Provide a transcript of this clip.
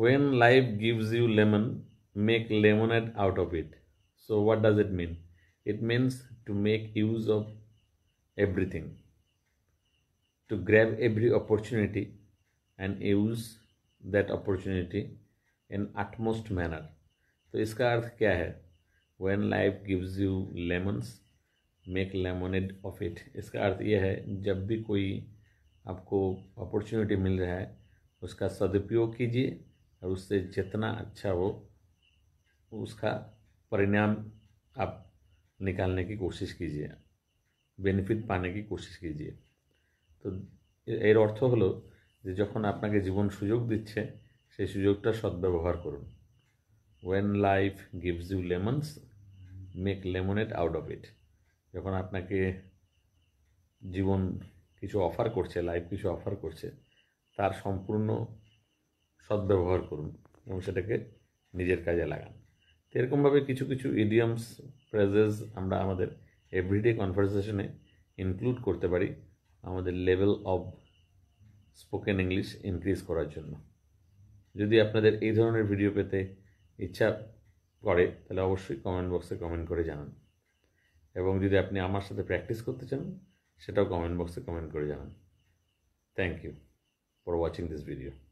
When life gives you lemon, make lemonade out of it. So, what does it mean? It means to make use of everything, to grab every opportunity and use that opportunity in utmost manner. तो इसका अर्थ क्या है when life gives you lemons make lemonade of it इसका अर्थ यह है जब भी कोई आपको अपॉर्चुनिटी मिल रहा है उसका सदुपयोग कीजिए और उससे जितना अच्छा हो उसका परिणाम आप निकालने की कोशिश कीजिए বেনিফিট পানে কি কোশিশ कीजिए তো এর অর্থ হলো যে যখন আপনাকে জীবন সুযোগ দিচ্ছে সেই সুযোগটা সদ্ব্যবহার করুন when life gives you lemons make lemonade out of it যখন আপনাকে জীবন কিছু অফার করছে লাইফ কিছু অফার করছে তার সম্পূর্ণ সদ্ব্যবহার করুন এবং সেটাকে নিজের কাজে লাগান তো এরকমভাবে কিছু কিছু ইডিয়ামস ফ্রেজেস আমরা আমাদের এভরিডে কনভারসেশনে ইনক্লুড করতে পারি আমাদের level of spoken English increase করার জন্য যদি আপনাদের এই ধরনের ভিডিও পেতে ইচ্ছা করে তাহলে অবশ্যই কমেন্ট বক্সে কমেন্ট করে জানান এবং যদি আপনি আমার সাথে প্র্যাকটিস করতে চান সেটাও কমেন্ট বক্সে কমেন্ট করে জানান thank you for watching this video